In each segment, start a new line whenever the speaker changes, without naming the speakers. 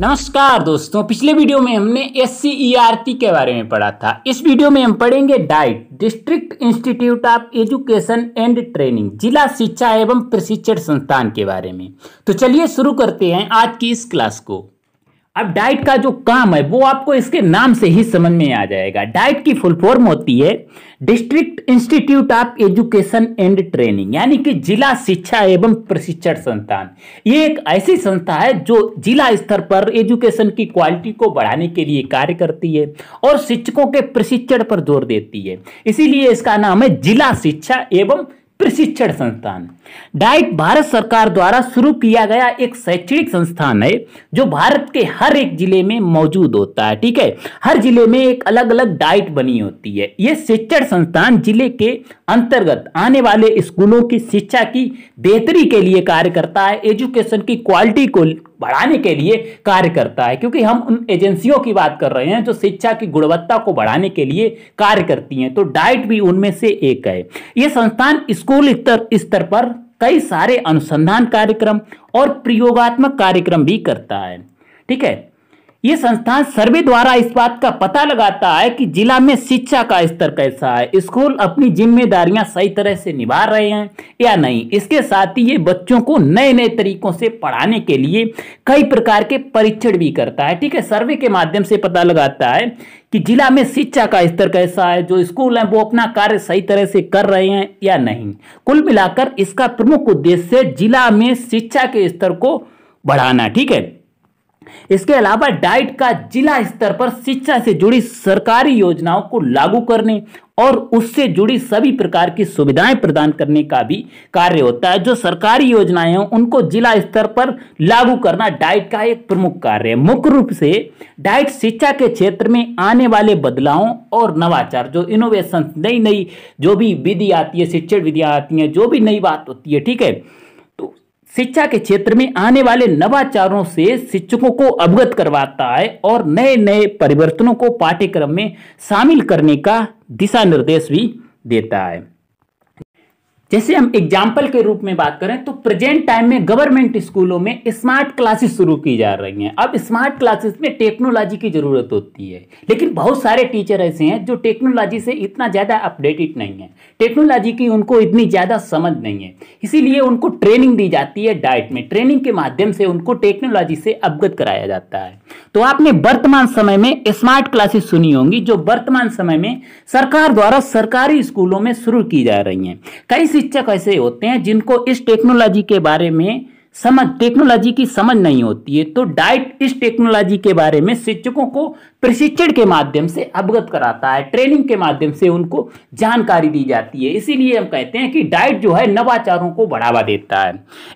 नमस्कार दोस्तों पिछले वीडियो में हमने एस सी e के बारे में पढ़ा था इस वीडियो में हम पढ़ेंगे DIET district institute of education and training जिला शिक्षा एवं प्रशिक्षण संस्थान के बारे में तो चलिए शुरू करते हैं आज की इस क्लास को अब डाइट का जो काम है वो आपको इसके नाम से ही समझ में आ जाएगा डाइट की फुल फॉर्म होती है district institute of education and training यानी कि जिला शिक्षा एवं प्रशिक्षण संस्थान ये एक ऐसी संस्था है जो जिला स्तर पर एजुकेशन की क्वालिटी को बढ़ाने के लिए कार्य करती है और शिक्षकों के प्रशिक्षण पर जोर देती है इसीलिए इसका नाम है जिला शिक्षा एवं प्रशिक्षण संस्थान डाइट भारत सरकार द्वारा शुरू किया गया एक शैक्षणिक संस्थान है जो भारत के हर एक जिले में मौजूद होता है ठीक है हर जिले में एक अलग अलग डाइट बनी होती है यह शिक्षण संस्थान जिले के अंतर्गत आने वाले स्कूलों की शिक्षा की बेहतरी के लिए कार्य करता है एजुकेशन की क्वालिटी को बढ़ाने के लिए कार्य करता है क्योंकि हम उन एजेंसियों की बात कर रहे हैं जो शिक्षा की गुणवत्ता को बढ़ाने के लिए कार्य करती हैं तो डाइट भी उनमें से एक है ये संस्थान स्कूल स्तर पर कई सारे अनुसंधान कार्यक्रम और प्रयोगात्मक कार्यक्रम भी करता है ठीक है ये संस्थान सर्वे द्वारा इस बात का पता लगाता है कि जिला में शिक्षा का स्तर कैसा है स्कूल अपनी जिम्मेदारियां सही तरह से निभा रहे हैं या नहीं इसके साथ ही ये बच्चों को नए नए तरीकों से पढ़ाने के लिए कई प्रकार के परीक्षण भी करता है ठीक है सर्वे के माध्यम से पता लगाता है कि जिला में शिक्षा का स्तर कैसा है जो स्कूल हैं वो अपना कार्य सही तरह से कर रहे हैं या नहीं कुल मिलाकर इसका प्रमुख उद्देश्य जिला में शिक्षा के स्तर को बढ़ाना ठीक है इसके अलावा डाइट का जिला स्तर पर शिक्षा से जुड़ी सरकारी योजनाओं को लागू करने और उससे जुड़ी सभी प्रकार की सुविधाएं प्रदान करने का भी कार्य होता है जो सरकारी योजनाएं हैं उनको जिला स्तर पर लागू करना डाइट का एक प्रमुख कार्य है मुख्य रूप से डाइट शिक्षा के क्षेत्र में आने वाले बदलावों और नवाचार जो इनोवेशन नई नई जो भी विधि आती है शिक्षण विधियाँ आती हैं जो भी नई बात होती है ठीक है शिक्षा के क्षेत्र में आने वाले नवाचारों से शिक्षकों को अवगत करवाता है और नए नए परिवर्तनों को पाठ्यक्रम में शामिल करने का दिशा निर्देश भी देता है जैसे हम एग्जाम्पल के रूप में बात करें तो प्रेजेंट टाइम में गवर्नमेंट स्कूलों में स्मार्ट क्लासेस शुरू की जा रही हैं अब स्मार्ट क्लासेस में टेक्नोलॉजी की ज़रूरत होती है लेकिन बहुत सारे टीचर ऐसे हैं जो टेक्नोलॉजी से इतना ज़्यादा अपडेटेड नहीं है टेक्नोलॉजी की उनको इतनी ज़्यादा समझ नहीं है इसीलिए उनको ट्रेनिंग दी जाती है डाइट में ट्रेनिंग के माध्यम से उनको टेक्नोलॉजी से अवगत कराया जाता है तो आपने वर्तमान समय में स्मार्ट क्लासेस सुनी होंगी जो वर्तमान समय में सरकार द्वारा सरकारी स्कूलों में शुरू की जा रही हैं कई शिक्षक ऐसे होते हैं जिनको इस टेक्नोलॉजी के बारे में समझ टेक्नोलॉजी की समझ नहीं होती है तो डाइट इस टेक्नोलॉजी के बारे में शिक्षकों को प्रशिक्षण के माध्यम से अवगत कराता है ट्रेनिंग के माध्यम से उनको जानकारी दी जाती है इसीलिए हम कहते हैं कि डाइट जो है नवाचारों को बढ़ावा देता है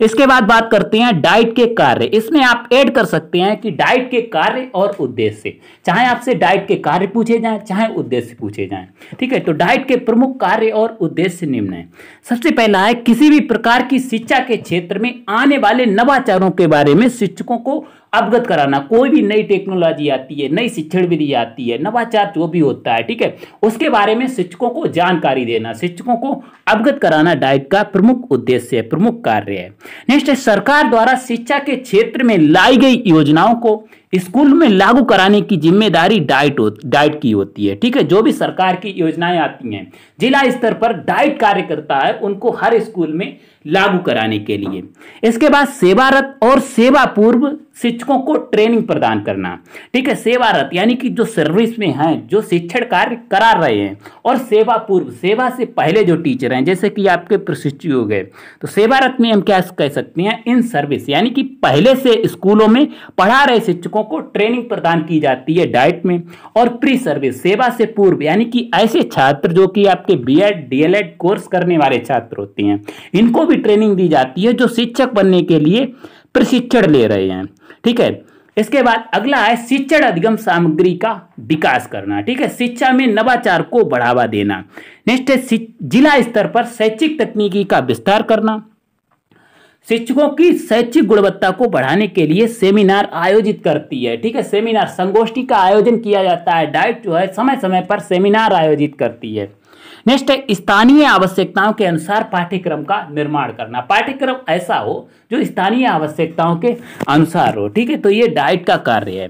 इसके बाद बात करते हैं डाइट के कार्य इसमें आप ऐड कर सकते हैं कि डाइट के कार्य और उद्देश्य चाहे आपसे डाइट के कार्य पूछे जाए चाहे उद्देश्य पूछे जाए ठीक है तो डाइट के प्रमुख कार्य और उद्देश्य निम्न है सबसे पहला है किसी भी प्रकार की शिक्षा के क्षेत्र में आने वाले वाले नवाचारों के बारे में शिक्षकों को अवगत कराना कोई भी नई टेक्नोलॉजी आती है नई शिक्षण विधि आती है नवाचार जो भी होता है ठीक है उसके बारे में शिक्षकों को जानकारी देना शिक्षकों को अवगत कराना डाइट का प्रमुख उद्देश्य है प्रमुख कार्य है नेक्स्ट सरकार द्वारा शिक्षा के क्षेत्र में लाई गई योजनाओं को स्कूल में लागू कराने की जिम्मेदारी डाइट डाइट की होती है ठीक है जो भी सरकार की योजनाएं आती हैं जिला स्तर पर डाइट कार्य करता है उनको हर स्कूल में लागू कराने के लिए इसके बाद सेवारत और सेवा पूर्व शिक्षकों को ट्रेनिंग प्रदान करना ठीक है सेवारत यानी कि जो सर्विस में हैं जो शिक्षण कार्य करा रहे हैं और सेवा पूर्व सेवा से पहले जो टीचर हैं जैसे कि आपके प्रशिक्षु हो गए तो सेवारत में हम क्या कह सकते हैं इन सर्विस यानी कि पहले से स्कूलों में पढ़ा रहे शिक्षकों को ट्रेनिंग प्रदान की जाती है डाइट में और प्री सर्विस सेवा से पूर्व यानी कि ऐसे छात्र जो कि आपके बी एड कोर्स करने वाले छात्र होते हैं इनको भी ट्रेनिंग दी जाती है जो शिक्षक बनने के लिए प्रशिक्षण ले रहे हैं ठीक है इसके बाद अगला है शिक्षण अधिगम सामग्री का विकास करना ठीक है शिक्षा में नवाचार को बढ़ावा देना नेक्स्ट है जिला स्तर पर शैक्षिक तकनीकी का विस्तार करना शिक्षकों की शैक्षिक गुणवत्ता को बढ़ाने के लिए सेमिनार आयोजित करती है ठीक है सेमिनार संगोष्ठी का आयोजन किया जाता है डाइट जो है समय समय पर सेमिनार आयोजित करती है नेक्स्ट है स्थानीय आवश्यकताओं के अनुसार पाठ्यक्रम का निर्माण करना पाठ्यक्रम ऐसा हो जो स्थानीय आवश्यकताओं के अनुसार हो ठीक है तो ये डाइट का कार्य है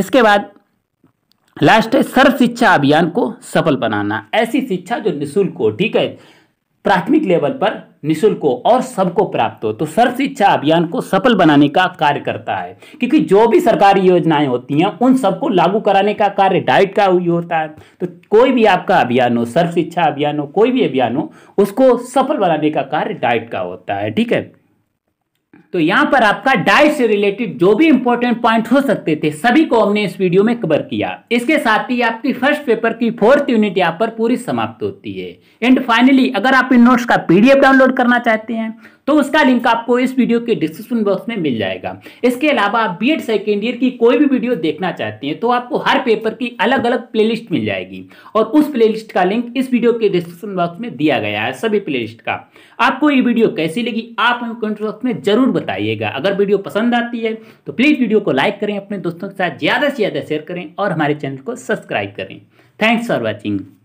इसके बाद लास्ट है सर्व शिक्षा अभियान को सफल बनाना ऐसी शिक्षा जो निःशुल्क हो ठीक है प्राथमिक लेवल पर हो और सबको प्राप्त हो तो सर्व शिक्षा अभियान को सफल बनाने का कार्य करता है क्योंकि जो भी सरकारी योजनाएं होती हैं उन सबको लागू कराने का कार्य डाइट का ही होता है तो कोई भी आपका अभियान हो सर्व शिक्षा अभियान हो कोई भी अभियान हो उसको सफल बनाने का कार्य डाइट का होता है ठीक है तो यहां पर आपका डाइट से रिलेटेड जो भी इंपॉर्टेंट पॉइंट हो सकते थे सभी को हमने इस वीडियो में कवर किया इसके साथ ही आपकी फर्स्ट पेपर की फोर्थ यूनिट यहां पर पूरी समाप्त होती है एंड फाइनली अगर आप इन नोट्स का पीडीएफ डाउनलोड करना चाहते हैं तो उसका लिंक आपको इस वीडियो के डिस्क्रिप्शन बॉक्स में मिल जाएगा इसके अलावा आप बी एड सेकेंड ईयर की कोई भी वीडियो देखना चाहते हैं तो आपको हर पेपर की अलग अलग प्ले मिल जाएगी और उस प्ले का लिंक इस वीडियो के डिस्क्रिप्शन बॉक्स में दिया गया है सभी प्ले का आपको ये वीडियो कैसी लगी आप हमें कमेंट बॉक्स में जरूर बताइएगा अगर वीडियो पसंद आती है तो प्लीज़ वीडियो को लाइक करें अपने दोस्तों के साथ ज़्यादा से ज़्यादा शेयर करें और हमारे चैनल को सब्सक्राइब करें थैंक्स फॉर वॉचिंग